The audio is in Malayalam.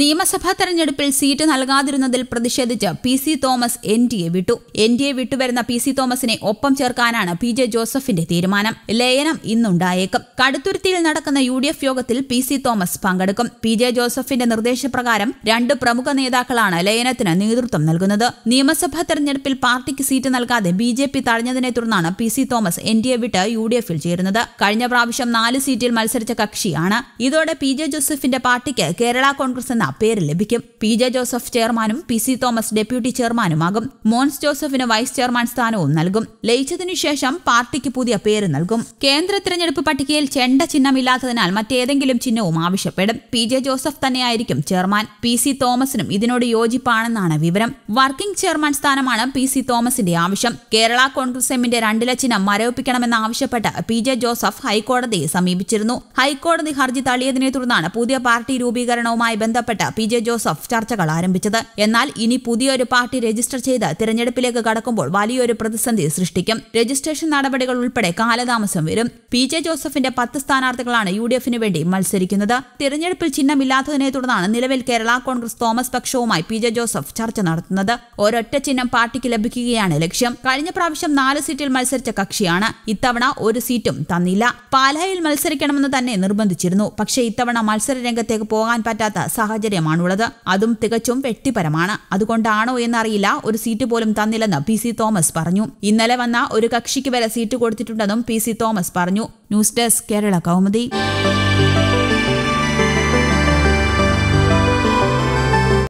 നിയമസഭാ തെരഞ്ഞെടുപ്പിൽ സീറ്റ് നൽകാതിരുന്നതിൽ പ്രതിഷേധിച്ച് P C Thomas N D A വിട്ടു എൻ ഡി എ വിട്ടുവരുന്ന പി സി തോമസിനെ ഒപ്പം ചേർക്കാനാണ് പി ജെ ജോസഫിന്റെ തീരുമാനം ലയനം ഇന്നുണ്ടായേക്കും കടുത്തുരുത്തിയിൽ നടക്കുന്ന യു ഡി എഫ് യോഗത്തിൽ പി സി തോമസ് പങ്കെടുക്കും പി ജെ ജോസഫിന്റെ നിർദ്ദേശപ്രകാരം രണ്ട് പ്രമുഖ നേതാക്കളാണ് ലയനത്തിന് നേതൃത്വം നൽകുന്നത് നിയമസഭാ തെരഞ്ഞെടുപ്പിൽ പാർട്ടിക്ക് സീറ്റ് നൽകാതെ ബി ജെ പി തഴഞ്ഞതിനെ തുടർന്നാണ് P C Thomas N D A വിട്ട് യു ഡി എഫിൽ ചേരുന്നത് കഴിഞ്ഞ പ്രാവശ്യം നാല് സീറ്റിൽ മത്സരിച്ച കക്ഷിയാണ് ഇതോടെ പി ജെ ജോസഫിന്റെ പാർട്ടിക്ക് കേരള കോൺഗ്രസ് എന്ന എന്ന പേര് ലഭിക്കും പി ജെ ജോസഫ് ചെയർമാനും പി സി തോമസ് ഡെപ്യൂട്ടി ചെയർമാനുമാകും മോൻസ് ജോസഫിന് വൈസ് ചെയർമാൻ സ്ഥാനവും നൽകും ലയിച്ചതിനുശേഷം പാർട്ടിക്ക് പുതിയ പേര് നൽകും കേന്ദ്ര തിരഞ്ഞെടുപ്പ് പട്ടികയിൽ ചെണ്ട ചിഹ്നമില്ലാത്തതിനാൽ മറ്റേതെങ്കിലും ചിഹ്നവും ആവശ്യപ്പെടും പി ജെ ജോസഫ് തന്നെയായിരിക്കും ചെയർമാൻ പി സി തോമസിനും ഇതിനോട് യോജിപ്പാണെന്നാണ് വിവരം വർക്കിംഗ് ചെയർമാൻ സ്ഥാനമാണ് പി സി തോമസിന്റെ ആവശ്യം കേരള കോൺഗ്രസ് എമ്മിന്റെ രണ്ടില ചിഹ്നം മരവിപ്പിക്കണമെന്നാവശ്യപ്പെട്ട് പി ജെ ജോസഫ് ഹൈക്കോടതിയെ സമീപിച്ചിരുന്നു ഹൈക്കോടതി ഹർജി തള്ളിയതിനെ തുടർന്നാണ് പുതിയ പാർട്ടി രൂപീകരണവുമായി ബന്ധപ്പെട്ട് ബന്ധപ്പെട്ട പി ജെ ജോസഫ് ചർച്ചകൾ ആരംഭിച്ചത് എന്നാൽ ഇനി പുതിയൊരു പാർട്ടി രജിസ്റ്റർ ചെയ്ത് തിരഞ്ഞെടുപ്പിലേക്ക് കടക്കുമ്പോൾ വലിയൊരു പ്രതിസന്ധി സൃഷ്ടിക്കും രജിസ്ട്രേഷൻ നടപടികൾ ഉൾപ്പെടെ കാലതാമസം വരും പി ജെ ജോസഫിന്റെ പത്ത് സ്ഥാനാർത്ഥികളാണ് യു ഡി എഫിന് വേണ്ടി മത്സരിക്കുന്നത് തിരഞ്ഞെടുപ്പിൽ ചിഹ്നമില്ലാത്തതിനെ തുടർന്നാണ് നിലവിൽ കേരള കോൺഗ്രസ് തോമസ് പക്ഷവുമായി പി ജെ ജോസഫ് ചർച്ച നടത്തുന്നത് ഒരൊറ്റ ചിഹ്നം പാർട്ടിക്ക് ലഭിക്കുകയാണ് ലക്ഷ്യം കഴിഞ്ഞ പ്രാവശ്യം നാല് സീറ്റിൽ മത്സരിച്ച കക്ഷിയാണ് ഇത്തവണ ഒരു സീറ്റും തന്നില്ല പാലായിൽ മത്സരിക്കണമെന്ന് തന്നെ നിർബന്ധിച്ചിരുന്നു പക്ഷേ ഇത്തവണ മത്സര രംഗത്തേക്ക് പോകാൻ പറ്റാത്ത സാഹചര്യം സാഹചര്യമാണുള്ളത് അതും തികച്ചും വ്യക്തിപരമാണ് അതുകൊണ്ടാണോ എന്നറിയില്ല ഒരു സീറ്റ് പോലും തന്നില്ലെന്ന് പി സി തോമസ് പറഞ്ഞു ഇന്നലെ വന്ന ഒരു കക്ഷിക്ക് വരെ സീറ്റ് കൊടുത്തിട്ടുണ്ടെന്നും പി സി തോമസ് പറഞ്ഞു ന്യൂസ് ഡെസ്ക് കേരള കൗമുദി